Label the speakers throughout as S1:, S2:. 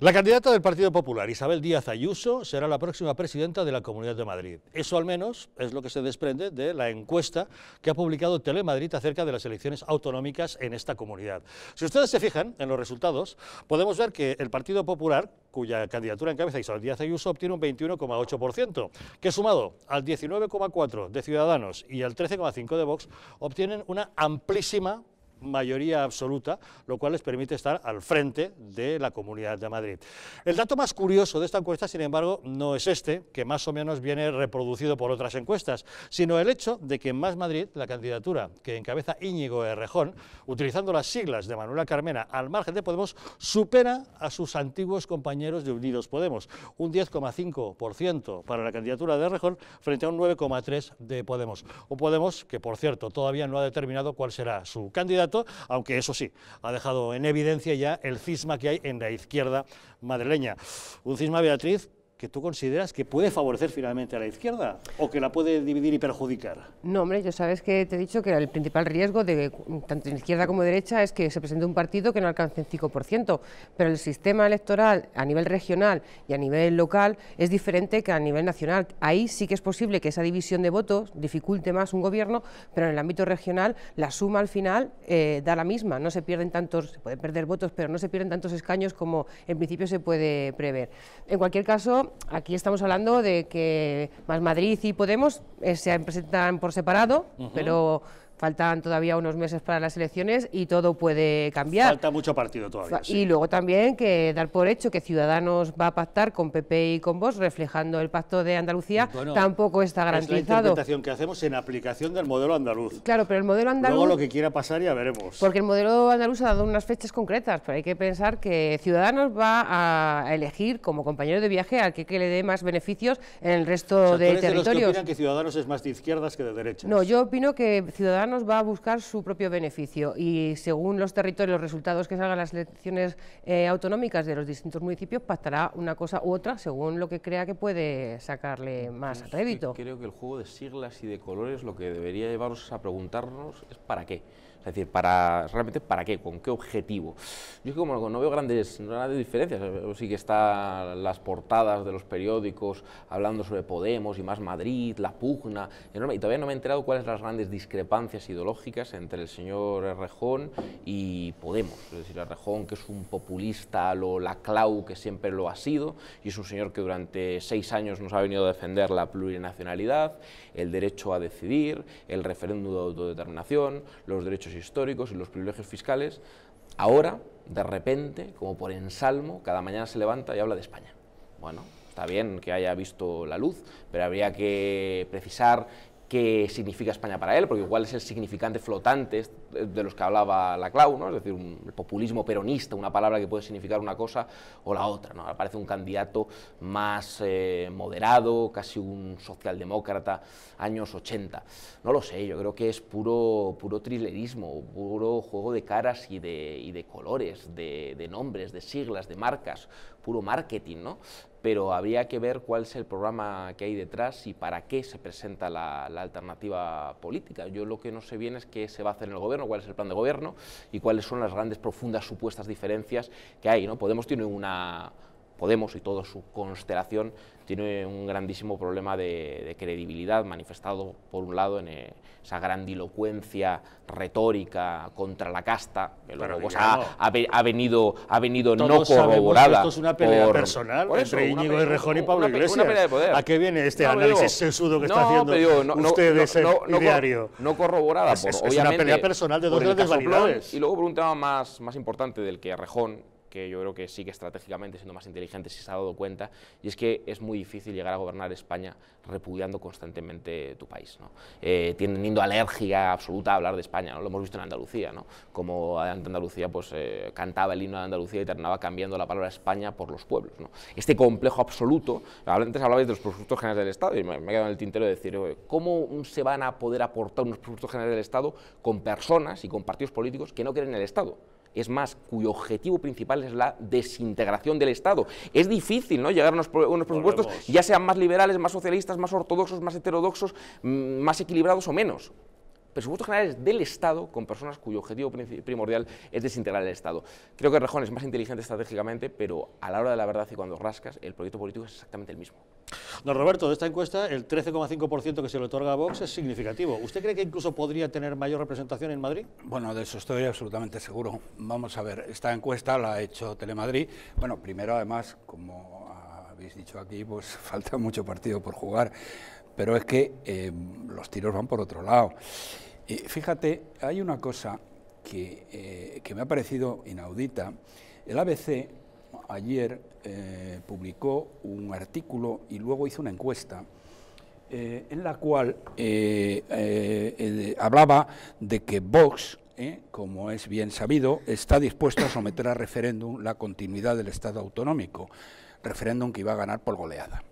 S1: La candidata del Partido Popular, Isabel Díaz Ayuso, será la próxima presidenta de la Comunidad de Madrid. Eso al menos es lo que se desprende de la encuesta que ha publicado Telemadrid acerca de las elecciones autonómicas en esta comunidad. Si ustedes se fijan en los resultados, podemos ver que el Partido Popular, cuya candidatura encabeza Isabel Díaz Ayuso, obtiene un 21,8%, que sumado al 19,4% de Ciudadanos y al 13,5% de Vox, obtienen una amplísima mayoría absoluta, lo cual les permite estar al frente de la Comunidad de Madrid. El dato más curioso de esta encuesta, sin embargo, no es este, que más o menos viene reproducido por otras encuestas, sino el hecho de que en Más Madrid, la candidatura que encabeza Íñigo Errejón, utilizando las siglas de Manuela Carmena al margen de Podemos, supera a sus antiguos compañeros de Unidos Podemos, un 10,5% para la candidatura de Errejón frente a un 9,3% de Podemos. Un Podemos que, por cierto, todavía no ha determinado cuál será su candidatura aunque eso sí, ha dejado en evidencia ya el cisma que hay en la izquierda madrileña. Un cisma, Beatriz, que tú consideras que puede favorecer finalmente a la izquierda o que la puede dividir y perjudicar?
S2: No, hombre, yo sabes que te he dicho que el principal riesgo de tanto en izquierda como derecha es que se presente un partido que no alcance el 5%, pero el sistema electoral a nivel regional y a nivel local es diferente que a nivel nacional. Ahí sí que es posible que esa división de votos dificulte más un gobierno, pero en el ámbito regional la suma al final eh, da la misma, no se pierden tantos, se pueden perder votos, pero no se pierden tantos escaños como en principio se puede prever. En cualquier caso, aquí estamos hablando de que Más Madrid y Podemos eh, se presentan por separado, pero faltan todavía unos meses para las elecciones y todo puede cambiar. Falta
S1: mucho partido todavía. Y
S2: luego también que dar por hecho que Ciudadanos va a pactar con PP y con Vox, reflejando el pacto de Andalucía, tampoco está garantizado. Es la interpretación que hacemos en
S1: aplicación del modelo andaluz.
S2: Claro, pero el modelo andaluz... Luego lo que
S1: quiera pasar ya veremos.
S2: Porque el modelo andaluz ha dado unas fechas concretas, pero hay que pensar que Ciudadanos va a elegir como compañero de viaje al que, le dé más beneficios en el resto de territorios. De los que que
S1: Ciudadanos es más de izquierdas que de derechas? No, yo
S2: opino que Ciudadanos nos va a buscar su propio beneficio y según los territorios, los resultados que salgan las elecciones eh, autonómicas de los distintos municipios, pactará una cosa u otra según lo que crea que puede sacarle más a rédito.
S3: Creo que el juego de siglas y de colores lo que debería llevarnos a preguntarnos es para qué. Es decir, para, realmente, ¿para qué? ¿Con qué objetivo? Yo es no veo grandes, grandes diferencias, sí que están las portadas de los periódicos hablando sobre Podemos y más Madrid, la pugna, y todavía no me he enterado cuáles son las grandes discrepancias ideológicas entre el señor Errejón y Podemos. Es decir, Errejón, que es un populista, lo, la clau, que siempre lo ha sido, y es un señor que durante seis años nos ha venido a defender la plurinacionalidad, el derecho a decidir, el referéndum de autodeterminación, los derechos históricos y los privilegios fiscales, ahora, de repente, como por ensalmo, cada mañana se levanta y habla de España. Bueno, está bien que haya visto la luz, pero habría que precisar qué significa España para él, porque igual es el significante flotante de los que hablaba la Clau, ¿no? es decir, un populismo peronista, una palabra que puede significar una cosa o la otra. ¿no? Aparece un candidato más eh, moderado, casi un socialdemócrata, años 80. No lo sé, yo creo que es puro, puro puro juego de caras y de, colores, de, nombres, de siglas, de marcas, puro marketing, ¿no? pero habría que ver cuál es el programa que hay detrás y para qué se presenta la, la alternativa política. Yo lo que no sé bien es qué se va a hacer en el gobierno cuál es el plan de gobierno y cuáles son las grandes, profundas, supuestas diferencias que hay. ¿no? Podemos tiene una Podemos y toda su constelación tiene un grandísimo problema de, credibilidad manifestado, por un lado, en esa eh, esa grandilocuencia retórica contra la casta, que luego pues, ha, venido, no corroborada. Esto es una pelea personal entre Íñigo de y Rejón y Pablo Iglesias. ¿A qué viene este análisis que está haciendo usted de diario? No corroborada, es, obviamente. Es una pelea personal de dos grandes validades. y luego por un tema más, más importante del que Rejón que yo creo que sí que estratégicamente, siendo más inteligente, si se ha dado cuenta, y es que es muy difícil llegar a gobernar España repudiando constantemente tu país. ¿no? Eh, teniendo alergia absoluta a hablar de España, ¿no? lo hemos visto en Andalucía, ¿no? como Andalucía pues, eh, cantaba el himno de Andalucía y terminaba cambiando la palabra España por los pueblos. ¿no? Este complejo absoluto, antes hablabais de los productos generales del Estado, y me, me he quedado en el tintero de decir, ¿cómo se van a poder aportar unos productos generales del Estado con personas y con partidos políticos que no quieren el Estado? es más, cuyo objetivo principal es la desintegración del Estado. Es difícil ¿no? llegar a unos, presupuestos, ya sean más liberales, más socialistas, más ortodoxos, más heterodoxos, mm, más equilibrados o menos presupuestos generales del Estado con personas cuyo objetivo primordial es desintegrar el Estado. Creo que Rejón es más inteligente estratégicamente, pero a la hora de la verdad y cuando rascas, el proyecto político es exactamente el mismo. Don
S1: Roberto, de esta encuesta, el 13,5% que se le otorga a Vox es significativo. ¿Usted cree que incluso podría tener mayor representación en Madrid?
S4: Bueno, de eso estoy absolutamente seguro. Vamos a ver, esta encuesta la ha hecho Telemadrid. Bueno, primero, además, como habéis dicho aquí, pues falta mucho partido por jugar pero es que eh, los tiros van por otro lado. Y fíjate, hay una cosa que, eh, me ha parecido inaudita. El ABC ayer eh, publicó un artículo y luego hizo una encuesta en la cual hablaba de que Vox, como es bien sabido, está dispuesto a someter a referéndum la continuidad del Estado autonómico, referéndum que iba a ganar por goleada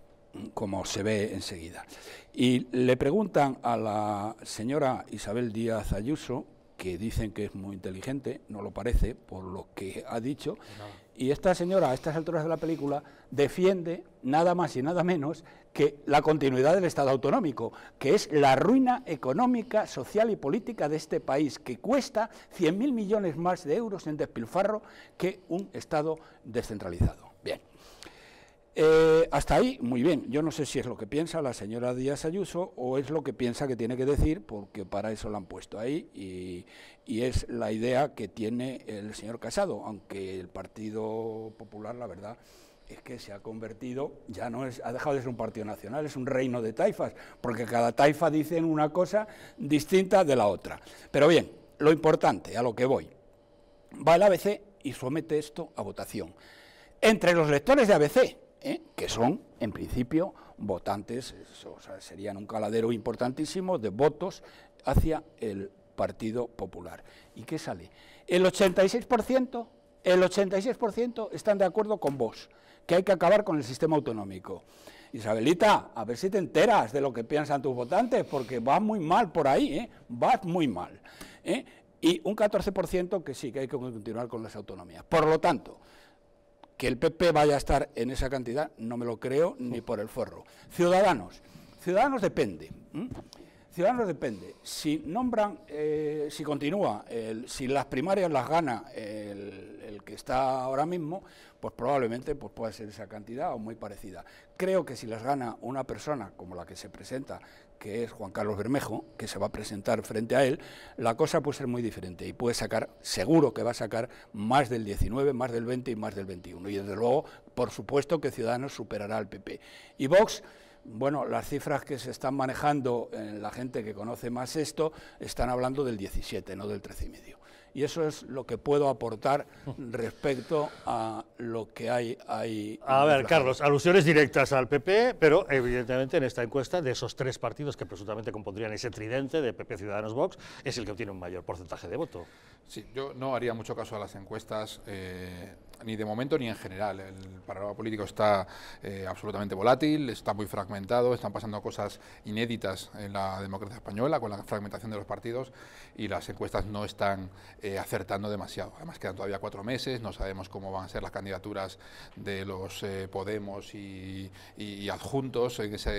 S4: como se ve enseguida. Y le preguntan a la señora Isabel Díaz Ayuso, que dicen que es muy inteligente, no lo parece por lo que ha dicho, y esta señora a estas alturas de la película defiende nada más y nada menos que la continuidad del Estado autonómico, que es la ruina económica, social y política de este país, que cuesta 100.000 millones más de euros en despilfarro que un Estado descentralizado. Bien. Eh, hasta ahí, muy bien. Yo no sé si es lo que piensa la señora Díaz Ayuso o es lo que piensa que tiene que decir, porque para eso la han puesto ahí y, y es la idea que tiene el señor Casado, aunque el Partido Popular, la verdad, es que se ha convertido, ya no es, ha dejado de ser un partido nacional, es un reino de taifas, porque cada taifa dice una cosa distinta de la otra. Pero bien, lo importante, a lo que voy, va el ABC y somete esto a votación. Entre los lectores de ABC, ¿eh? que son, en principio, votantes, o sea, serían un caladero importantísimo de votos hacia el Partido Popular. ¿Y qué sale? El 86%, el 86% están de acuerdo con vos, que hay que acabar con el sistema autonómico. Isabelita, a ver si te enteras de lo que piensan tus votantes, porque vas muy mal por ahí, ¿eh? vas muy mal. ¿eh? Y un 14% que sí, que hay que continuar con las autonomías. Por lo tanto, que el PP vaya a estar en esa cantidad no me lo creo ni por el forro. Ciudadanos. Ciudadanos depende. Ciudadanos depende. Si nombran, eh, si continúa, si las primarias las gana el, que está ahora mismo, pues probablemente pues pueda ser esa cantidad o muy parecida. Creo que si las gana una persona como la que se presenta, que es Juan Carlos Bermejo, que se va a presentar frente a él, la cosa puede ser muy diferente y puede sacar, seguro que va a sacar más del 19, más del 20 y más del 21. Y desde luego, por supuesto que Ciudadanos superará al PP. Y Vox, bueno, las cifras que se están manejando en la gente que conoce más esto, están hablando del
S1: 17, no del 13,5
S4: y eso es lo que puedo aportar respecto
S1: a lo que hay A ver, Carlos, alusiones directas al PP, pero evidentemente en esta encuesta de esos tres partidos que presuntamente compondrían ese tridente de PP Ciudadanos Vox, es el que
S5: obtiene un mayor porcentaje de voto. Sí, yo no haría mucho caso a las encuestas. Eh, ni de momento ni en general. El panorama político está eh, absolutamente volátil, está muy fragmentado, están pasando cosas inéditas en la democracia española con la fragmentación de los partidos y las encuestas no están eh, acertando demasiado. Además quedan todavía cuatro meses, no sabemos cómo van a ser las candidaturas de los eh, Podemos y, adjuntos en esa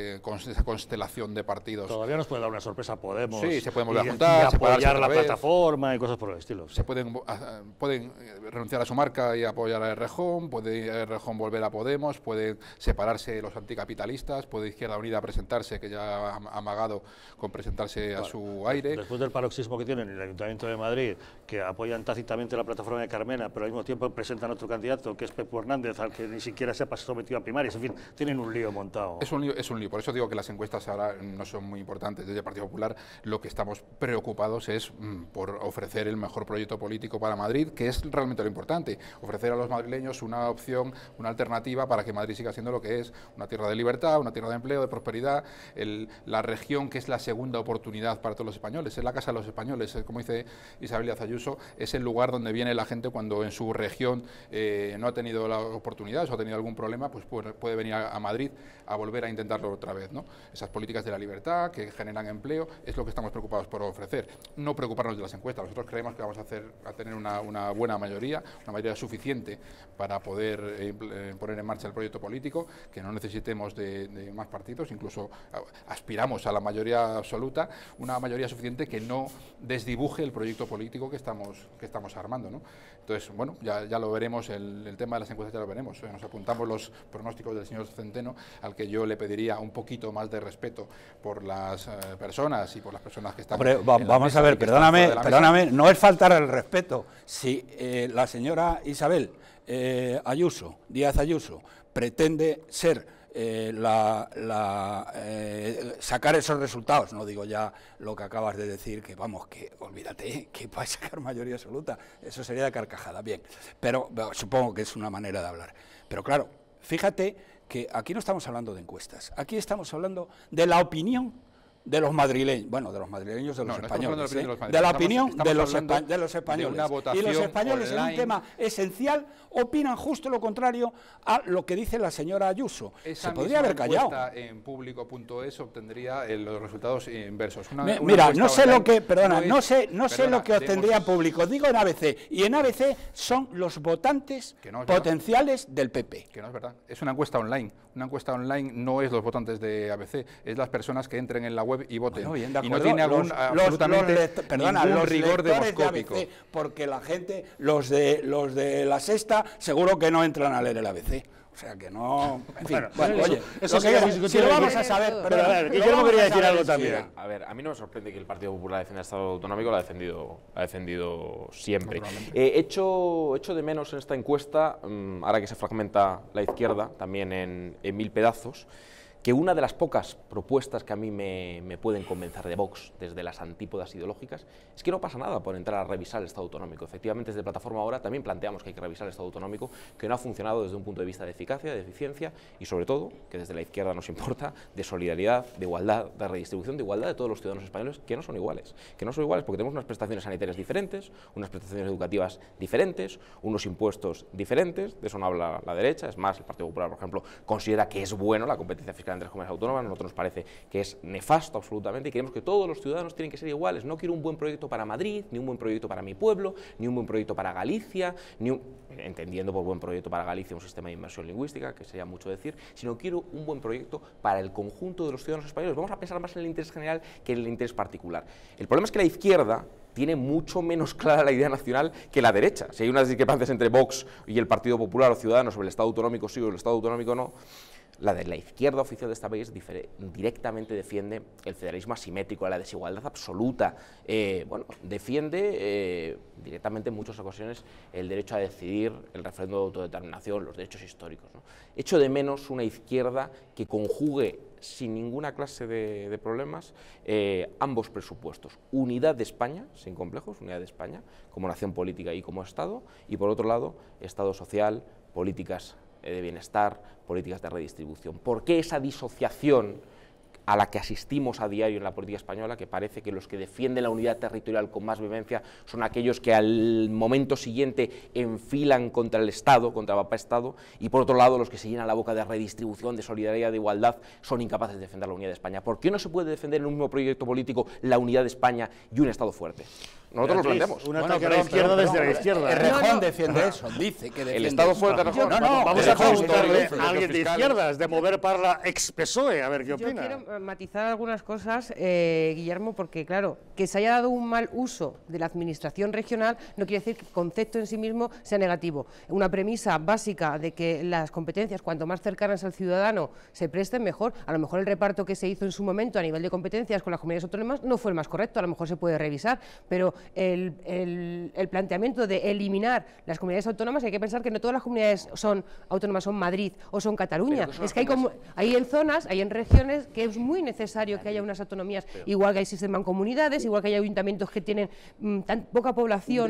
S5: constelación de partidos. Todavía nos puede dar una sorpresa Podemos. Sí, se pueden volver y, a apoyar la plataforma y cosas por el estilo. Se pueden, ah, pueden renunciar a su marca y apoyar a la Errejón, puede rejón volver a Podemos, puede separarse los anticapitalistas, puede Izquierda Unida presentarse, que ya ha amagado con presentarse a su aire. Después del paroxismo que
S1: tienen el Ayuntamiento de Madrid, que apoyan tácitamente la plataforma de Carmena, pero al mismo tiempo presentan otro candidato, que es Pepo Hernández, al que ni siquiera se ha sometido a primarias, en fin, tienen un lío montado.
S5: Es un lío, es un lío, por eso digo que las encuestas ahora no son muy importantes. Desde el Partido Popular lo que estamos preocupados es mm, por ofrecer el mejor proyecto político para Madrid, que es realmente lo importante, ofrecer a los madrileños una opción, una alternativa para que Madrid siga siendo lo que es, una tierra de libertad, una tierra de empleo, de prosperidad, la región que es la segunda oportunidad para todos los españoles, es la casa de los españoles, como dice Isabel Azayuso, es el lugar donde viene la gente cuando en su región eh, no ha tenido la oportunidad o ha tenido algún problema, pues puede, venir a, Madrid a volver a intentarlo otra vez. Esas políticas de la libertad que generan empleo es lo que estamos preocupados por ofrecer, no preocuparnos de las encuestas. Nosotros creemos que vamos a, tener una buena mayoría, una mayoría suficiente para poder eh, eh, poner en marcha el proyecto político, que no necesitemos de, más partidos, incluso ah, aspiramos a la mayoría absoluta, una mayoría suficiente que no desdibuje el proyecto político que estamos, que estamos armando. Entonces, bueno, ya, ya lo veremos, el, tema de las encuestas ya lo veremos. Eh, nos apuntamos los pronósticos del señor Centeno, al que yo le pediría un poquito más de respeto por las eh, personas y por las personas que están. vamos a ver, perdóname, perdóname, no es faltar
S4: el respeto.
S5: Si eh, la señora Isabel eh,
S4: Ayuso, Díaz Ayuso, pretende ser eh, la, eh, sacar esos resultados. No digo ya lo que acabas de decir, que vamos, que olvídate, que va a sacar mayoría absoluta. Eso sería de carcajada, bien. Pero supongo que es una manera de hablar. Pero claro, fíjate que aquí no estamos hablando de encuestas, aquí estamos hablando de la opinión de los madrileños, bueno, de los madrileños, de los españoles, de, la opinión de, ¿eh? los de, los españoles. y los españoles es un tema esencial opinan justo lo contrario a lo que dice la señora Ayuso. Se podría haber callado.
S5: En público.es obtendría eh, los resultados inversos. mira, no sé lo que, perdona, no, sé, no lo que obtendría público. Digo en ABC y en ABC son los votantes potenciales del PP. Que no es verdad. Es una encuesta online. Una encuesta online no es los votantes de ABC, es las personas que entren en la web y voten. y no tiene algún, los, rigor demoscópico.
S4: porque la gente,
S5: los de los de la sexta seguro
S4: que no entran a leer el ABC. O sea que no. En fin, bueno, oye, eso, sería que, si, lo vamos a saber.
S3: Pero, pero a ver, quería decir algo también. a ver, a mí no me sorprende que el Partido Popular defienda el Estado Autonómico, lo ha defendido, ha defendido siempre. Eh, hecho hecho de menos en esta encuesta, mm, ahora que se fragmenta la izquierda, también en mil pedazos que una de las pocas propuestas que a mí me, pueden convencer de Vox desde las antípodas ideológicas es que no pasa nada por entrar a revisar el Estado autonómico. Efectivamente, desde Plataforma Ahora también planteamos que hay que revisar el Estado autonómico, que no ha funcionado desde un punto de vista de eficacia, de eficiencia y sobre todo, que desde la izquierda nos importa, de solidaridad, de igualdad, de redistribución de igualdad de todos los ciudadanos españoles que no son iguales. Que no son iguales porque tenemos unas prestaciones sanitarias diferentes, unas prestaciones educativas diferentes, unos impuestos diferentes, de eso no habla la derecha, es más, el Partido Popular, por ejemplo, considera que es bueno la competencia fiscal de las autónomas, nosotros nos parece que es nefasto absolutamente y queremos que todos los ciudadanos tienen que ser iguales. No quiero un buen proyecto para Madrid, ni un buen proyecto para mi pueblo, ni un buen proyecto para Galicia, ni entendiendo por buen proyecto para Galicia un sistema de inversión lingüística, que sería mucho decir, sino quiero un buen proyecto para el conjunto de los ciudadanos españoles. Vamos a pensar más en el interés general que en el interés particular. El problema es que la izquierda tiene mucho menos clara la idea nacional que la derecha. Si hay unas discrepancias entre Vox y el Partido Popular o Ciudadanos sobre el Estado autonómico sí o el Estado autonómico no, la de la izquierda oficial de este país directamente defiende el federalismo asimétrico, la desigualdad absoluta. Eh, bueno, defiende eh, directamente en muchas ocasiones el derecho a decidir, el referendo de autodeterminación, los derechos históricos. Echo de menos una izquierda que conjugue sin ninguna clase de, problemas eh, ambos presupuestos. Unidad de España, sin complejos, unidad de España como nación política y como Estado, y por otro lado, Estado social, políticas eh, de bienestar, políticas de redistribución. ¿Por qué esa disociación? a la que asistimos a diario en la política española, que parece que los que defienden la unidad territorial con más vivencia son aquellos que al momento siguiente enfilan contra el Estado, contra el Papa Estado, y por otro lado los que se llenan la boca de redistribución, de solidaridad, de igualdad, son incapaces de defender la unidad de España. ¿Por qué no se puede defender en un mismo proyecto político la unidad de España y un Estado fuerte? Nosotros lo planteamos. Un
S1: izquierda desde la izquierda. El ¿eh? defiende eso, dice que El Estado fuerte, No, vamos a preguntarle a alguien de izquierdas, de mover para la ex-PSOE, a ver qué opina
S2: matizar algunas cosas, eh, Guillermo, porque claro, que se haya dado un mal uso de la administración regional no quiere decir que el concepto en sí mismo sea negativo. Una premisa básica de que las competencias, cuanto más cercanas al ciudadano se presten, mejor. A lo mejor el reparto que se hizo en su momento a nivel de competencias con las comunidades autónomas no fue el más correcto, a lo mejor se puede revisar, pero el, el, planteamiento de eliminar las comunidades autónomas, hay que pensar que no todas las comunidades son autónomas, son Madrid o son Cataluña. es que hay, como, hay en zonas, hay en regiones que es muy necesario que haya unas autonomías, igual que hay sistemas comunidades, igual que hay ayuntamientos que tienen mm, tan poca población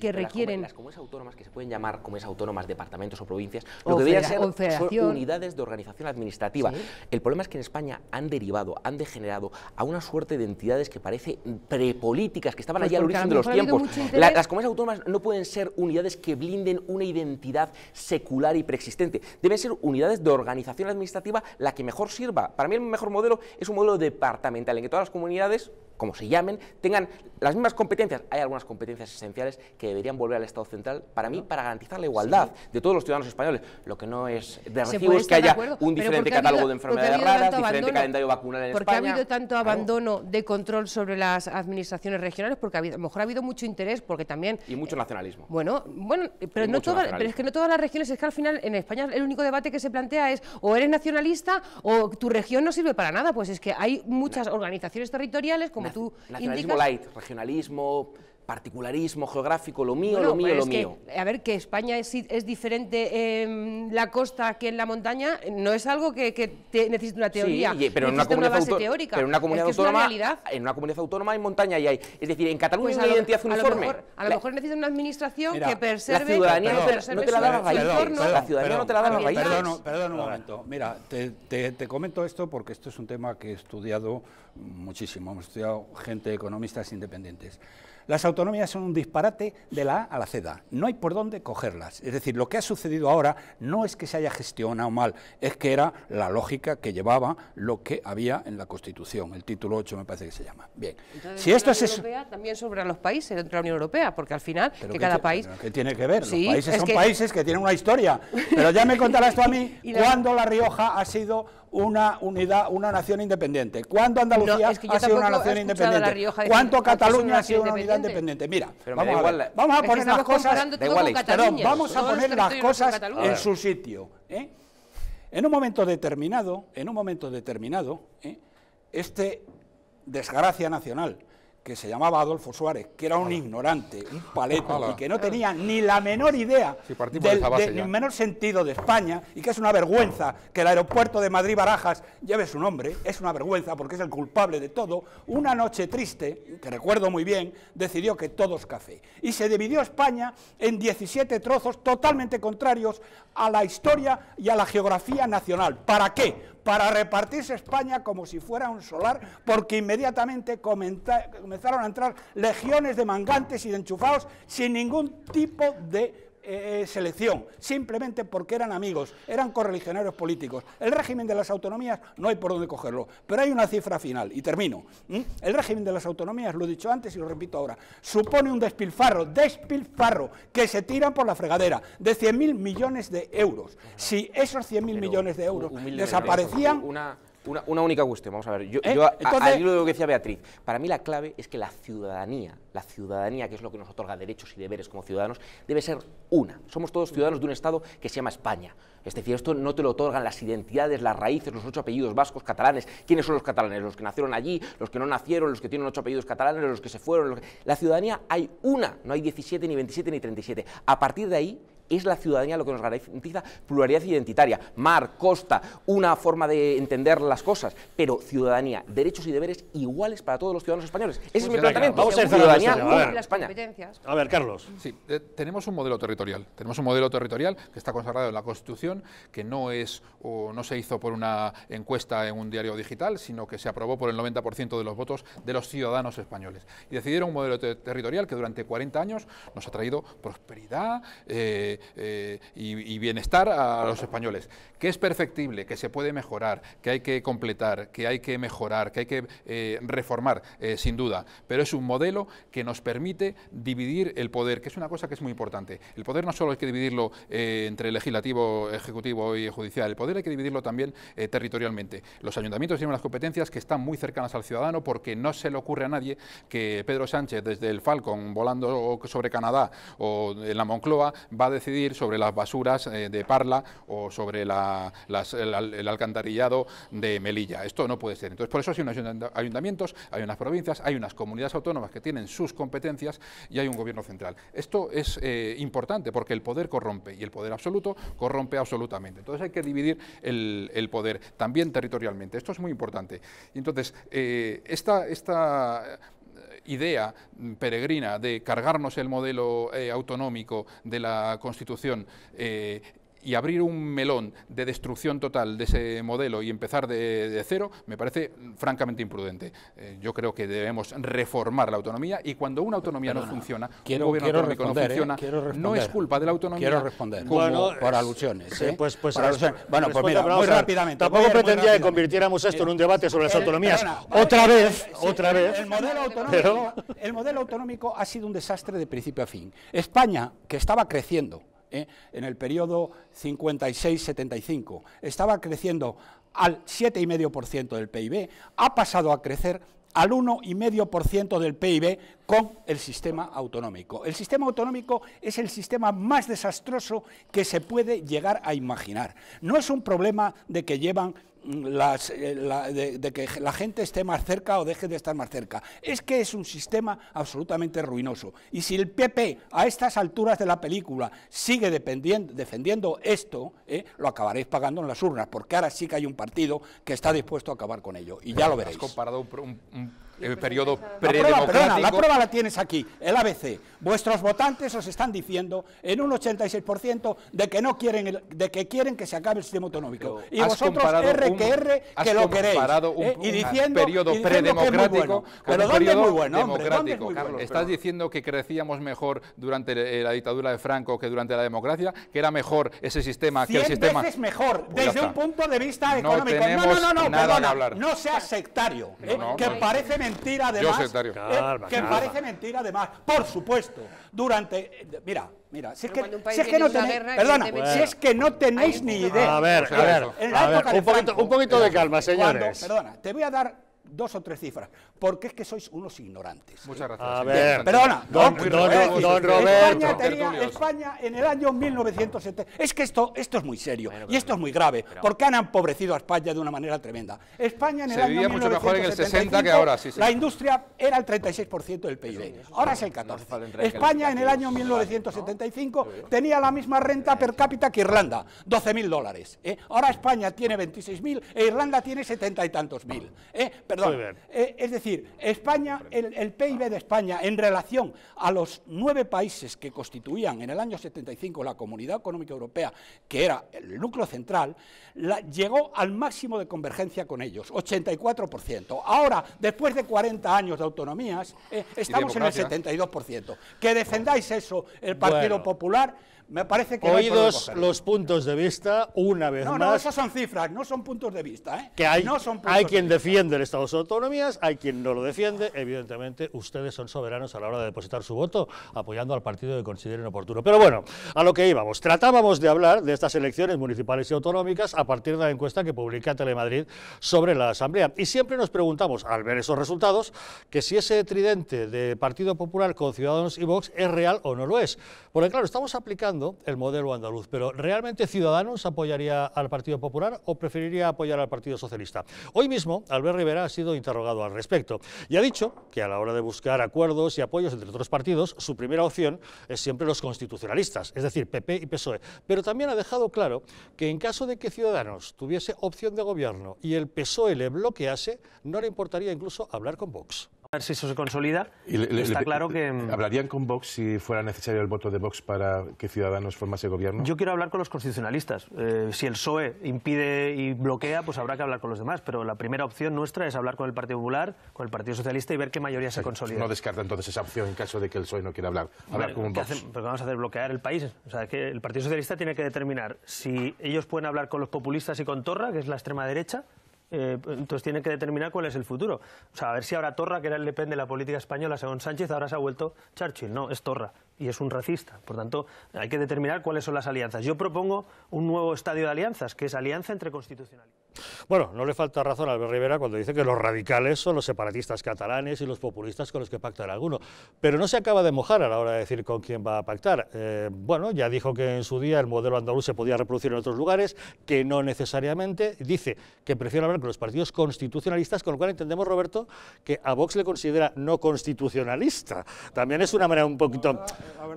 S2: que requieren... Las, comunidades
S3: autónomas, que se pueden llamar comunidades autónomas, departamentos o provincias, lo que deberían ser son unidades de organización administrativa. El problema es que en España han derivado, han degenerado a una suerte de entidades que parece prepolíticas, que estaban pues allí al origen de los tiempos. las comunidades autónomas no pueden ser unidades que blinden una identidad secular y preexistente. Deben ser unidades de organización administrativa la que mejor sirva. Para mí el mejor modelo es un modelo departamental en que todas las comunidades como se llamen, tengan las mismas competencias. Hay algunas competencias esenciales que deberían volver al Estado central, para mí, para garantizar la igualdad de todos los ciudadanos españoles. Lo que no es de recibo es que haya un diferente catálogo de enfermedades raras, diferente calendario vacunal en porque España. Porque ha habido tanto abandono
S2: de control sobre las administraciones regionales, porque a lo mejor ha habido mucho interés, porque también...
S3: Y mucho eh, nacionalismo.
S2: bueno, bueno pero, no pero es que no todas las regiones, es que al final en España el único debate que se plantea es o eres nacionalista o tu región no sirve para nada, pues es que hay muchas organizaciones territoriales como Nacionalismo light,
S3: regionalismo, particularismo geográfico, lo mío, lo mío, lo mío.
S2: A ver, que España es, diferente en em, la costa que en la montaña, no es algo que, necesite una teoría, pero en una, comunidad autónoma
S3: en una comunidad autónoma, en hay montaña y hay, es decir, en Cataluña es pues una identidad uniforme. A lo mejor,
S2: a una administración que preserve. La ciudadanía no, te, la da la ciudadanía no te la da la raíz. Perdón, un
S4: momento. Mira, te, te comento esto porque esto es un tema que he estudiado muchísimo, hemos estudiado gente, economistas independientes. Las autonomías son un disparate de la A a la Z, no hay por dónde cogerlas. Es decir, lo que ha sucedido ahora no es que se haya gestionado mal, es que era la lógica que llevaba lo que había en la Constitución, el título 8 me parece que se llama. Bien,
S2: si esto es también sobre los países dentro de la Unión Europea, porque al final que cada país...
S4: ¿Qué tiene que ver? los países son países que tienen una historia, pero ya me contarás tú a mí cuando La Rioja ha sido una unidad, una nación independiente? ...¿cuánto Andalucía ha sido una nación independiente? ¿Cuánto Cataluña ha sido una unidad independiente? Mira, vamos, a poner las cosas, perdón, vamos a poner las cosas en su sitio. ¿eh? En un momento determinado, en un momento determinado, ¿eh? este desgracia nacional que se llamaba Adolfo Suárez, que era un ignorante, un paleto, y que no tenía ni la menor idea ...ni el menor sentido de España, y que es una vergüenza que el aeropuerto de Madrid-Barajas lleve su nombre, es una vergüenza porque es el culpable de todo, una noche triste, que recuerdo muy bien, decidió que todo es café. Y se dividió España en 17 trozos totalmente contrarios a la historia y a la geografía nacional. ¿Para qué? para repartirse España como si fuera un solar, porque inmediatamente comenzaron a entrar legiones de mangantes y de enchufados sin ningún tipo de eh, eh, selección, simplemente porque eran amigos, eran correligionarios políticos. El régimen de las autonomías no hay por dónde cogerlo, pero hay una cifra final, y termino. El régimen de las autonomías, lo he dicho antes y lo repito ahora, supone un despilfarro, despilfarro, que se tiran por la fregadera, de 100.000 millones de euros. Si esos 100.000 millones de euros desaparecían...
S3: Una, única cuestión, vamos a ver. Yo, eh, yo lo que decía Beatriz, para mí la clave es que la ciudadanía, la ciudadanía que es lo que nos otorga derechos y deberes como ciudadanos, debe ser una. Somos todos ciudadanos de un Estado que se llama España. Es decir, esto no te lo otorgan las identidades, las raíces, los ocho apellidos vascos, catalanes. ¿Quiénes son los catalanes? Los que nacieron allí, los que no nacieron, los que tienen ocho apellidos catalanes, los que se fueron. La ciudadanía hay una, no hay 17, ni 27, ni 37. A partir de ahí es la ciudadanía lo que nos garantiza pluralidad identitaria, mar, costa, una forma de entender las cosas, pero ciudadanía, derechos y deberes iguales para todos los ciudadanos españoles. Ese es pues mi planteamiento. Vamos a ciudadanía a ver.
S5: A ver, Carlos. Sí, eh, tenemos un modelo territorial. Tenemos un modelo territorial que está consagrado en la Constitución, que no es o no se hizo por una encuesta en un diario digital, sino que se aprobó por el 90% de los votos de los ciudadanos españoles. Y decidieron un modelo territorial que durante 40 años nos ha traído prosperidad, eh, eh, y, bienestar a los españoles, que es perfectible, que se puede mejorar, que hay que completar, que hay que mejorar, que hay que eh, reformar, eh, sin duda, pero es un modelo que nos permite dividir el poder, que es una cosa que es muy importante. El poder no solo hay que dividirlo entre legislativo, ejecutivo y judicial, el poder hay que dividirlo también territorialmente. Los ayuntamientos tienen unas competencias que están muy cercanas al ciudadano porque no se le ocurre a nadie que Pedro Sánchez desde el Falcon volando sobre Canadá o en la Moncloa va a decir decidir sobre las basuras eh, de Parla o sobre el, alcantarillado de Melilla. Esto no puede ser. Entonces, por eso hay unos ayuntamientos, hay unas provincias, hay unas comunidades autónomas que tienen sus competencias y hay un gobierno central. Esto es eh, importante porque el poder corrompe y el poder absoluto corrompe absolutamente. Entonces hay que dividir el, poder también territorialmente. Esto es muy importante. Entonces, eh, esta, esta idea mm, peregrina de cargarnos el modelo eh, autonómico de la Constitución eh, y abrir un melón de destrucción total de ese modelo y empezar de, cero me parece francamente imprudente. Eh, yo creo que debemos reformar la autonomía y cuando una autonomía no funciona, ...el gobierno autonómico no ¿eh? funciona, no es culpa de la autonomía. Quiero responder. por alusiones. ¿eh? pues, pues Bueno, pues, pues mira, muy rápidamente. Tampoco pretendía que
S1: convirtiéramos esto en un debate sobre las autonomías. otra vez, otra vez. el modelo
S4: autonómico ha sido un desastre de principio a fin. España, que estaba creciendo, eh, en el periodo 56-75. Estaba creciendo al 7,5% del PIB, ha pasado a crecer al 1,5% del PIB con el sistema autonómico. El sistema autonómico es el sistema más desastroso que se puede llegar a imaginar. No es un problema de que llevan las, eh, de, que la gente esté más cerca o deje de estar más cerca. Es que es un sistema absolutamente ruinoso. Y si el PP a estas alturas de la película sigue defendiendo esto, eh, lo acabaréis pagando en las urnas, porque ahora sí que hay un partido que está dispuesto a acabar con ello.
S5: Y ya lo veréis el periodo predemocrático. La prueba, la prueba la
S4: tienes aquí, el ABC. Vuestros votantes os están diciendo en un 86% de que no quieren de que quieren que se acabe el sistema autonómico. y vosotros R que R que lo queréis. ¿eh? y diciendo, periodo y Pero ¿dónde muy bueno, hombre? Estás
S5: diciendo que crecíamos mejor durante eh, la dictadura de Franco que durante la democracia, que era mejor ese sistema que el sistema... es
S4: mejor, pues desde un punto de vista económico. No, no, no, no, no seas sectario, ¿eh? que parece mentira mentira además. Yo eh, que parece mentira además. Por supuesto, durante. Eh, mira, mira, si es que, si es que no tenéis. perdona, si es que no tenéis ni idea. Pues, a ver, a ver. un, poquito, un, poquito, de calma, señores. Cuando, perdona, te voy a dar dos o tres cifras, porque es que sois unos ignorantes.
S1: Muchas gracias. A ver, perdona, don, Roberto. España, tenía,
S4: España, en el año 1970, es que esto, esto es muy serio y esto es muy grave, porque han empobrecido a España de una manera tremenda. España en el año vivía mucho mejor en el 60 que ahora, sí, La industria era el 36% del PIB, ahora es el 14. España en el año 1975 tenía la misma renta per cápita que Irlanda, 12.000 dólares. ¿eh? Ahora España tiene 26.000 e Irlanda tiene setenta y tantos mil. ¿eh? Eh, es decir, España, el, PIB de España en relación a los nueve países que constituían en el año 75 la Comunidad Económica Europea, que era el núcleo central, llegó al máximo de convergencia con ellos, 84%. Ahora, después de 40 años de autonomías, eh, estamos en el 72%. Que defendáis eso, el Partido Popular me parece que... Oídos los
S1: puntos de vista, una vez más... No, no, esas
S4: son cifras, no son puntos de vista. ¿eh? hay, no son hay quien
S1: defiende el Estado de Autonomías, hay quien no lo defiende. Evidentemente, ustedes son soberanos a la hora de depositar su voto, apoyando al partido que consideren oportuno. Pero bueno, a lo que íbamos. Tratábamos de hablar de estas elecciones municipales y autonómicas a partir de la encuesta que publica Telemadrid sobre la Asamblea. Y siempre nos preguntamos, al ver esos resultados, que si ese tridente de Partido Popular con Ciudadanos y Vox es real o no lo es. Porque claro, estamos aplicando el modelo andaluz, pero ¿realmente Ciudadanos apoyaría al Partido Popular o preferiría apoyar al Partido Socialista? Hoy mismo, Albert Rivera ha sido interrogado al respecto y ha dicho que a la hora de buscar acuerdos y apoyos entre otros partidos, su primera opción es siempre los constitucionalistas, es decir, PP y PSOE. Pero también ha dejado claro que en caso de que Ciudadanos tuviese opción de gobierno y el PSOE le bloquease, no le importaría incluso hablar con Vox ver si eso se consolida. está claro que. Mm, ¿Hablarían con Vox si fuera necesario el voto de Vox para que Ciudadanos formase gobierno? Yo quiero hablar con los constitucionalistas. Eh, si el PSOE impide y bloquea, pues habrá que hablar con los demás. Pero la primera opción nuestra es hablar con el Partido Popular, con el Partido Socialista y ver qué mayoría se consolida. No
S5: descarta entonces esa opción en caso de que el PSOE no quiera hablar. Hablar con Vox. pero
S1: pues vamos a hacer bloquear el país. O sea, que el Partido Socialista tiene que determinar si ellos pueden hablar con los populistas y con Torra, que es la extrema derecha, eh, entonces tiene que determinar cuál es el futuro. O sea, a ver si ahora Torra, que era el depende de la política española, según Sánchez, ahora se ha vuelto Churchill. No, es Torra y es un racista. Por tanto, hay que determinar cuáles son las alianzas. Yo propongo un nuevo estadio de alianzas, que es alianza entre constitucionalistas. Bueno, no le falta razón a Albert Rivera cuando dice que los radicales son los separatistas catalanes y los populistas con los que pactan alguno. Pero no se acaba de mojar a la hora de decir con quién va a pactar. Eh, bueno, ya dijo que en su día el modelo andaluz se podía reproducir en otros lugares, que no necesariamente. Dice que prefiere hablar con los partidos constitucionalistas, con lo cual entendemos, Roberto, que a Vox le considera no constitucionalista. También es una manera un poquito...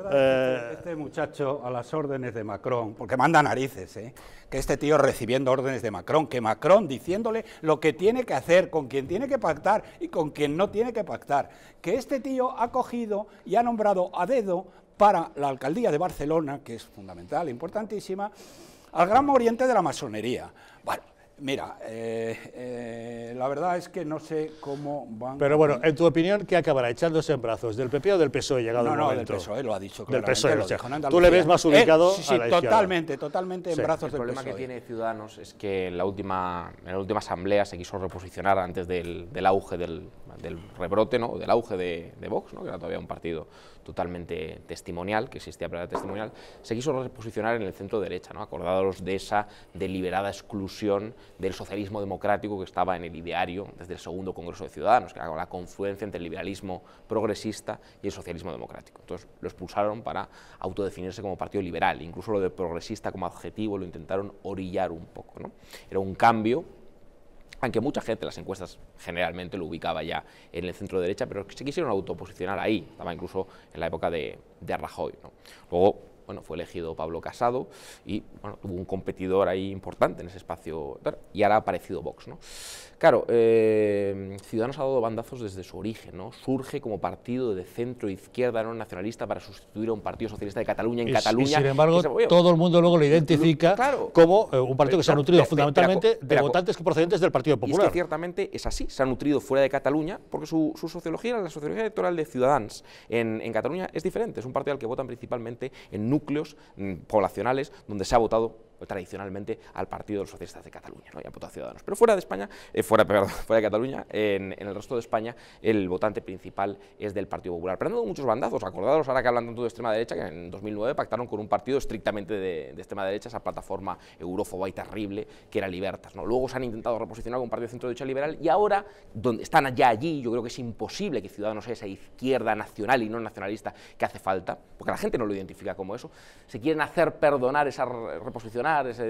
S1: Este, este muchacho a las órdenes de Macron, porque manda narices,
S4: ¿eh? que este tío recibiendo órdenes de Macron, que Macron diciéndole lo que tiene que hacer, con quien tiene que pactar y con quien no tiene que pactar, que este tío ha cogido y ha nombrado a dedo para la alcaldía de Barcelona, que es fundamental, importantísima, al gran oriente de la masonería. Mira, eh, eh, la verdad es que no sé cómo van... Pero bueno,
S1: en tu opinión, ¿qué acabará? ¿Echándose en brazos? ¿Del PP o del PSOE llegado no, el no, momento? No, del PSOE, lo ha dicho claramente. Del PSOE, tú le
S3: ves más ubicado sí, sí, totalmente, totalmente en brazos del El problema e. que tiene Ciudadanos es que en la última, en la última asamblea se quiso reposicionar antes del, del auge, del, del, rebrote, ¿no? del auge de, de Vox, ¿no? que era todavía un partido totalmente testimonial, que existía prueba testimonial, se quiso reposicionar en el centro derecha, ¿no? acordados de esa deliberada exclusión del socialismo democrático que estaba en el ideario desde el segundo Congreso de Ciudadanos, que era la confluencia entre el liberalismo progresista y el socialismo democrático. Entonces lo expulsaron para autodefinirse como partido liberal, incluso lo de progresista como adjetivo lo intentaron orillar un poco. ¿no? Era un cambio aunque mucha gente, las encuestas generalmente lo ubicaba ya en el centro derecha, pero se quisieron autoposicionar ahí, estaba incluso en la época de, Rajoy. Luego, bueno, fue elegido Pablo Casado y bueno, tuvo un competidor ahí importante en ese espacio, y ahora ha aparecido Vox. ¿no? Claro, eh, Ciudadanos ha dado bandazos desde su origen, ¿no? Surge como partido de centro-izquierda no nacionalista para sustituir a un partido socialista de Cataluña en Cataluña. Y sin embargo, todo el mundo luego lo identifica como eh, un partido que se ha eh, nutrido fundamentalmente de votantes procedentes del Partido Popular. Y ciertamente es así, se ha nutrido fuera de Cataluña, porque su, sociología, la sociología electoral de Ciudadanos en, en, Cataluña es diferente, es un partido al que votan principalmente en núcleos mm, poblacionales donde se ha votado pues, tradicionalmente al Partido de los Socialistas de Cataluña ¿no? y a votado Ciudadanos. Pero fuera de España, eh, fuera, fuera, de Cataluña, en, el resto de España el votante principal es del Partido Popular. Pero han dado muchos bandazos, acordados ahora que hablan tanto de extrema derecha, que en 2009 pactaron con un partido estrictamente de, extrema derecha, esa plataforma eurofoba y terrible que era Libertas. ¿no? Luego se han intentado reposicionar con un partido de centro derecha liberal y ahora donde están ya allí, yo creo que es imposible que Ciudadanos sea esa izquierda nacional y no nacionalista que hace falta, porque la gente no lo identifica como eso, se quieren hacer perdonar esa reposición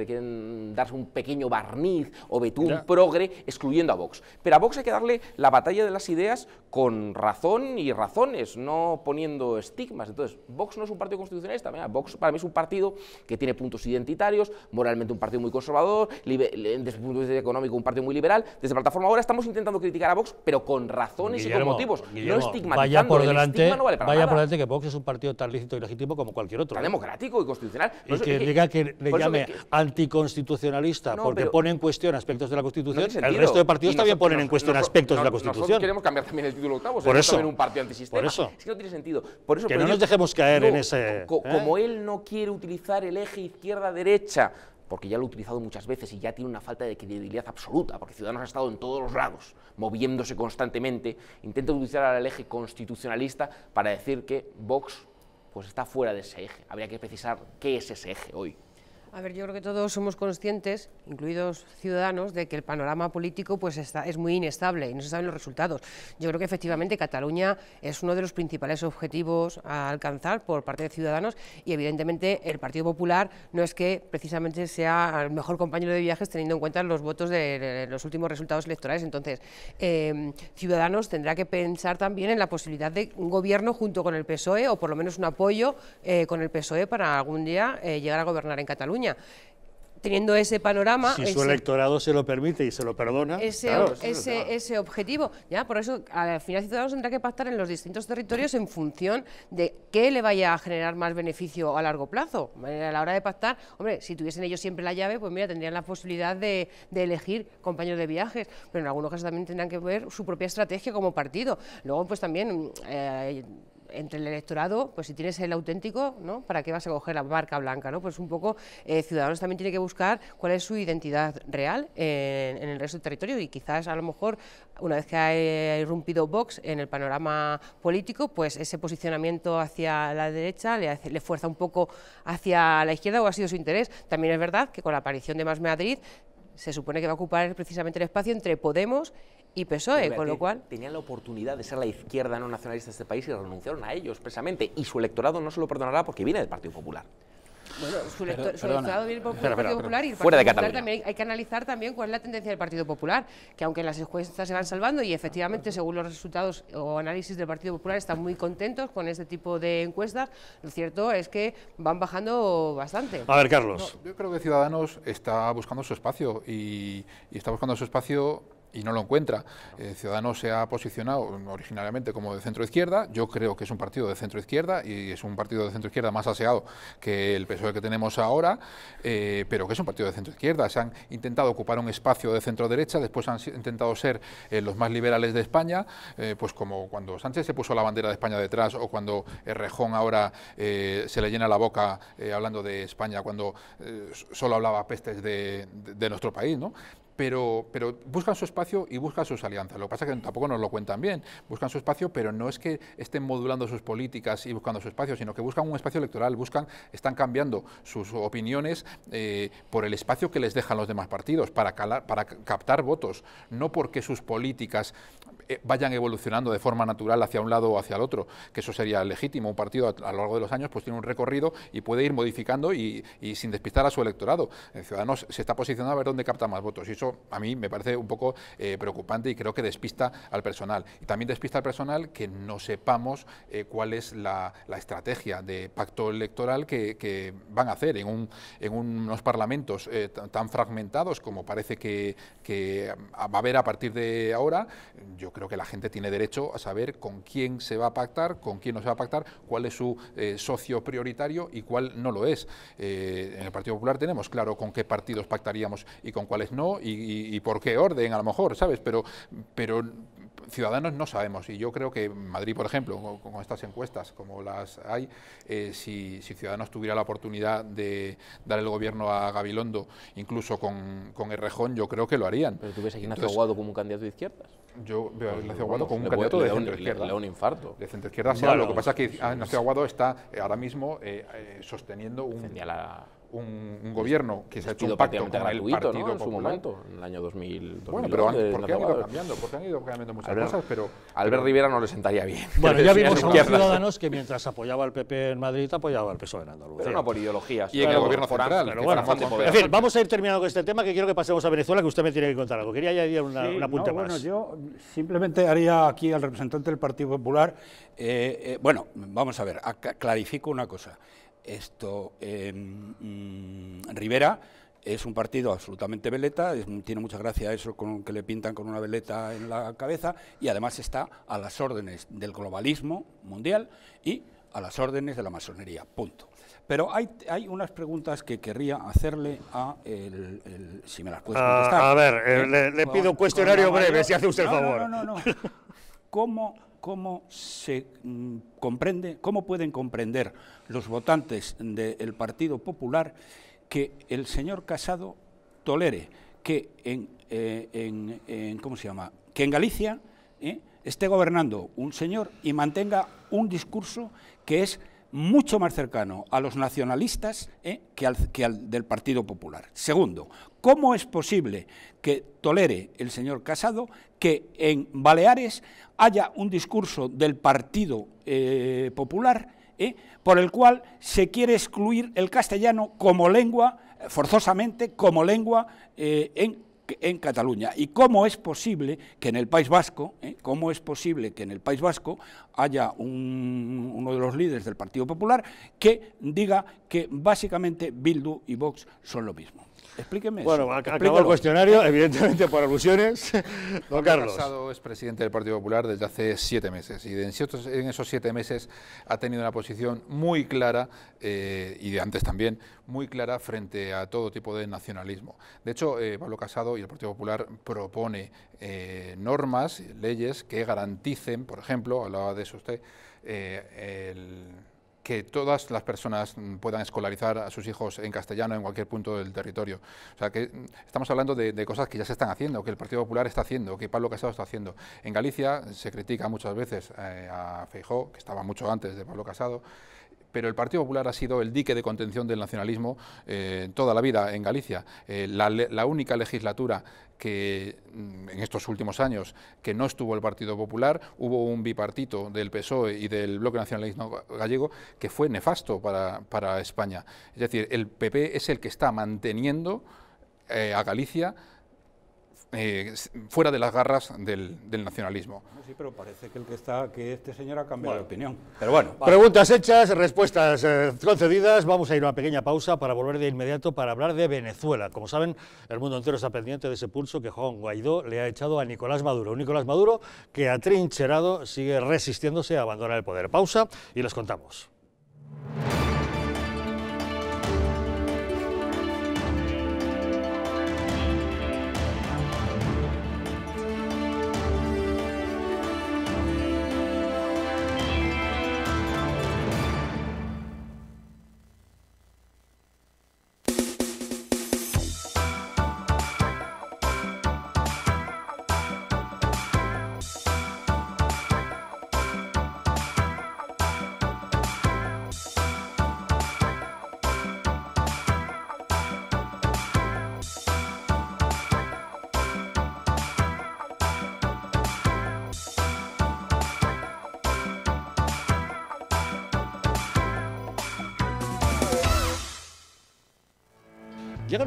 S3: quieren darse un pequeño barniz o betún progre excluyendo a Vox. Pero a Vox hay que darle la batalla de las ideas con razón y razones, no poniendo estigmas. Entonces, Vox no es un partido constitucionalista, Vox para mí es un partido que tiene puntos identitarios, moralmente un partido muy conservador, desde el punto de vista económico un partido muy liberal. Desde Plataforma ahora estamos intentando criticar a Vox, pero con razones y con motivos, no estigmatizando. Vaya por delante,
S1: que Vox es un partido tan lícito y legítimo como cualquier otro. Tan ¿eh? democrático y constitucional. y que, diga que le llame anticonstitucionalista porque pone en cuestión aspectos de la Constitución, el resto de partidos también ponen en cuestión aspectos de la Constitución. Nosotros
S3: queremos cambiar también el título octavo, por eso, un partido antisistema. Por eso. Es que no tiene sentido. Por
S1: eso, que no nos dejemos caer en ese... ¿eh? Como
S3: él no quiere utilizar el eje izquierda-derecha porque ya lo ha utilizado muchas veces y ya tiene una falta de credibilidad absoluta, porque Ciudadanos ha estado en todos los lados, moviéndose constantemente, intenta utilizar el eje constitucionalista para decir que Vox pues está fuera de ese eje. Habría que precisar qué es ese eje hoy.
S2: A ver, yo creo que todos somos conscientes, incluidos ciudadanos, de que el panorama político pues está, es muy inestable y no se saben los resultados. Yo creo que efectivamente Cataluña es uno de los principales objetivos a alcanzar por parte de Ciudadanos y evidentemente el Partido Popular no es que precisamente sea el mejor compañero de viajes teniendo en cuenta los votos de los últimos resultados electorales. Entonces, em, Ciudadanos tendrá que pensar también en la posibilidad de un gobierno junto con el PSOE o por lo menos un apoyo eh, con el PSOE para algún día eh, llegar a gobernar en Cataluña teniendo ese panorama. Si su
S1: electorado se lo permite y se lo perdona. Ese, ese,
S2: objetivo. Ya, por eso, al final Ciudadanos tendrá que pactar en los distintos territorios en función de qué le vaya a generar más beneficio a largo plazo. A la hora de pactar, hombre, si tuviesen ellos siempre la llave, pues mira, tendrían la posibilidad de, elegir compañeros de viajes, pero en algunos casos también tendrán que ver su propia estrategia como partido. Luego, pues también... Eh, entre el electorado, pues si tienes el auténtico, ¿no? ¿Para qué vas a coger la marca blanca? ¿no? Pues un poco eh, Ciudadanos también tiene que buscar cuál es su identidad real en, el resto del territorio y quizás a lo mejor una vez que ha irrumpido Vox en el panorama político, pues ese posicionamiento hacia la derecha le, le fuerza un poco hacia la izquierda o ha sido su interés. También es verdad que con la aparición de Más Madrid se supone que va a ocupar precisamente el espacio entre Podemos y PSOE, con lo
S3: cual... Tenían la oportunidad de ser la izquierda no nacionalista de este país y renunciaron a ello expresamente. Y su electorado no se lo perdonará porque viene del Partido Popular.
S2: Bueno, su, viene por el Partido Popular y Partido también hay que analizar también cuál es la tendencia del Partido Popular, que aunque las encuestas se van salvando y efectivamente según los resultados o análisis del Partido Popular están muy contentos con este tipo de encuestas, lo cierto es que van bajando bastante. A ver, Carlos. yo creo que
S5: Ciudadanos está buscando su espacio y está buscando su espacio y no lo encuentra. Eh, Ciudadanos se ha posicionado originariamente como de centro izquierda, yo creo que es un partido de centro izquierda y es un partido de centro izquierda más aseado que el PSOE que tenemos ahora, eh, pero que es un partido de centro izquierda. Se han intentado ocupar un espacio de centro derecha, después han intentado ser eh, los más liberales de España, eh, pues como cuando Sánchez se puso la bandera de España detrás o cuando Rejón ahora se le llena la boca hablando de España, cuando solo hablaba pestes de, de nuestro país. ¿no? pero, pero buscan su espacio y buscan sus alianzas. Lo que pasa es que tampoco nos lo cuentan bien. Buscan su espacio, pero no es que estén modulando sus políticas y buscando su espacio, sino que buscan un espacio electoral, buscan, están cambiando sus opiniones eh, por el espacio que les dejan los demás partidos para, para captar votos, no porque sus políticas eh, vayan evolucionando de forma natural hacia un lado o hacia el otro, que eso sería legítimo. Un partido a, lo largo de los años pues tiene un recorrido y puede ir modificando y, sin despistar a su electorado. El ciudadano se está posicionando a ver dónde capta más votos. Y eso a mí me parece un poco eh, preocupante y creo que despista al personal. Y también despista al personal que no sepamos eh, cuál es la, estrategia de pacto electoral que, van a hacer en, un, en unos parlamentos eh, tan fragmentados como parece que, um, va a haber a partir de ahora. Yo creo que la gente tiene derecho a saber con quién se va a pactar, con quién no se va a pactar, cuál es su socio prioritario y cuál no lo es. en el Partido Popular tenemos claro con qué partidos pactaríamos y con cuáles no. Y y, por qué orden, a lo mejor, ¿sabes? Pero, pero ciudadanos no sabemos y yo creo que Madrid, por ejemplo, con, estas encuestas como las hay, eh, si, si, Ciudadanos tuviera la oportunidad de dar el gobierno a Gabilondo, incluso con, con Errejón, yo creo que lo harían. Pero tú ves a Ignacio Aguado como un candidato de izquierdas. Yo veo a pues, Ignacio Aguado como un candidato de centro izquierda. Le da un infarto. De centro izquierda, lo que pasa es que Ignacio Aguado está eh, ahora mismo eh, sosteniendo un un, gobierno que se ha hecho un pacto con Partido en su momento,
S3: en el año 2000. bueno, pero antes, ¿por qué han ido cambiando?
S5: Porque han ido cambiando
S3: muchas cosas, pero... Albert Rivera no le sentaría bien. Bueno, ya vimos a Ciudadanos
S1: que mientras apoyaba al PP en Madrid, apoyaba al PSOE en Andalucía. Pero no por ideologías. Y en el gobierno central. en fin, vamos a ir terminando con este tema, que quiero que pasemos a Venezuela, que usted me tiene que contar algo. Quería añadir una, punta un apunte más. Bueno, yo
S4: simplemente haría aquí al representante del Partido Popular... Eh, eh, bueno, vamos a ver, clarifico una cosa esto mm, Rivera es un partido absolutamente veleta, tiene mucha gracia eso con que le pintan con una veleta en la cabeza y además está a las órdenes del globalismo mundial y a las órdenes de la masonería, punto. Pero hay, hay unas preguntas que querría hacerle a el, si me las puedes ah, contestar. a ver, eh, eh, le, pido un cuestionario breve, si hace usted el favor. no, no. no. ¿Cómo cómo se mm, comprende, cómo pueden comprender los votantes del Partido Popular que el señor Casado tolere que en, eh, ¿cómo se llama? que en Galicia ¿eh? esté gobernando un señor y mantenga un discurso que es mucho más cercano a los nacionalistas ¿eh? que, al, que al del Partido Popular. Segundo, ¿Cómo es posible que tolere el señor Casado que en Baleares haya un discurso del Partido eh, Popular eh, por el cual se quiere excluir el castellano como lengua, eh, forzosamente como lengua en Cataluña y cómo es posible que en el País Vasco, cómo es posible que en el País Vasco haya uno de los líderes del Partido Popular que diga que básicamente Bildu y Vox son lo mismo.
S1: Explíqueme eso. Bueno, el cuestionario, evidentemente por alusiones. Don Carlos. Casado
S5: es presidente del Partido Popular desde hace siete meses y en, esos siete meses ha tenido una posición muy clara, eh, y de antes también, muy clara frente a todo tipo de nacionalismo. De hecho, eh, Pablo Casado y el Partido Popular propone eh, normas, leyes que garanticen, por ejemplo, hablaba de eso usted, eh, que todas las personas puedan escolarizar a sus hijos en castellano en cualquier punto del territorio. O sea, que mm, estamos hablando de, cosas que ya se están haciendo, que el Partido Popular está haciendo, que Pablo Casado está haciendo. En Galicia se critica muchas veces eh, a Feijó, que estaba mucho antes de Pablo Casado, pero el Partido Popular ha sido el dique de contención del nacionalismo eh, toda la vida en Galicia. Eh, la, única legislatura que mm, en estos últimos años que no estuvo el Partido Popular, hubo un bipartito del PSOE y del Bloque Nacionalista Gallego que fue nefasto para, España. Es decir, el PP es el que está manteniendo eh, a Galicia eh, fuera de las garras del, nacionalismo.
S4: Sí, pero parece que el está, que este señor ha cambiado de opinión.
S5: Pero bueno. Preguntas
S1: hechas, respuestas eh, concedidas. Vamos a ir a una pequeña pausa para volver de inmediato para hablar de Venezuela. Como saben, el mundo entero está pendiente de ese pulso que Juan Guaidó le ha echado a Nicolás Maduro. Un Nicolás Maduro que atrincherado sigue resistiéndose a abandonar el poder. Pausa y los contamos.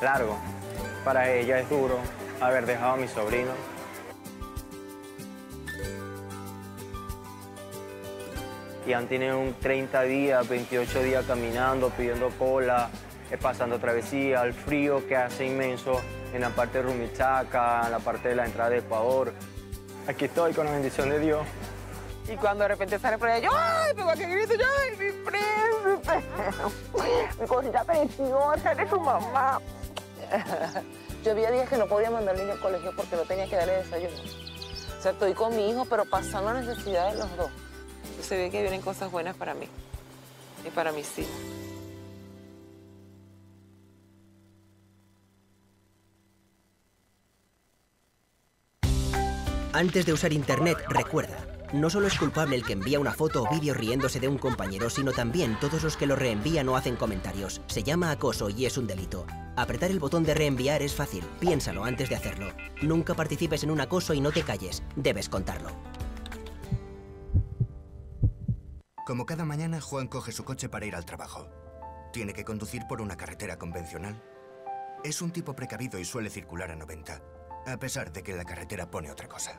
S3: largo. Para ella es duro haber dejado a mi sobrino. Y han tenido un 30 días, 28 días caminando, pidiendo cola, eh, pasando travesía, el frío que hace inmenso en la parte de Rumichaca, en la parte de la entrada de Ecuador. Aquí estoy con la bendición de Dios.
S2: Y cuando de repente sale por ahí, yo, ¡ay, tengo que grito! ¡Yo, ¡Ay, mi príncipe! Mi cosita preciosa, sale su mamá. yo había días que no podía mandar al niño al colegio porque no tenía que darle desayuno. O sea, estoy con mi hijo, pero pasando las necesidades de los dos. Yo se ve que vienen cosas buenas para mí y para mis hijos. Antes de usar Internet, recuerda, no solo es culpable el que envía una foto o vídeo riéndose de un compañero, sino también todos los que lo reenvían o hacen comentarios. Se llama acoso y es un delito. Apretar el botón de reenviar es fácil, piénsalo antes de hacerlo. Nunca participes en un acoso y no te calles, debes contarlo.
S3: Como cada mañana, Juan coge su coche para ir al trabajo. Tiene que conducir por una carretera convencional. Es un tipo precavido y suele circular a 90, a pesar de que la carretera pone otra cosa.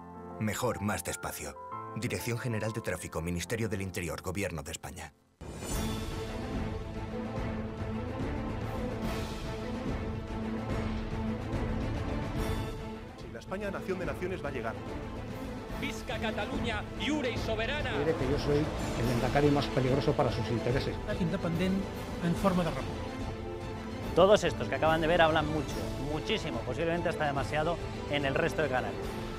S3: Mejor más despacio. Dirección General de Tráfico, Ministerio del Interior, Gobierno de España. la España nación de naciones va a llegar. Visca Cataluña, libre y soberana.
S4: Mire que yo soy el endacari más peligroso para sus intereses.
S3: Independiente en forma de república.
S1: Todos estos que acaban de ver hablan mucho, muchísimo, posiblemente hasta demasiado en el resto de canal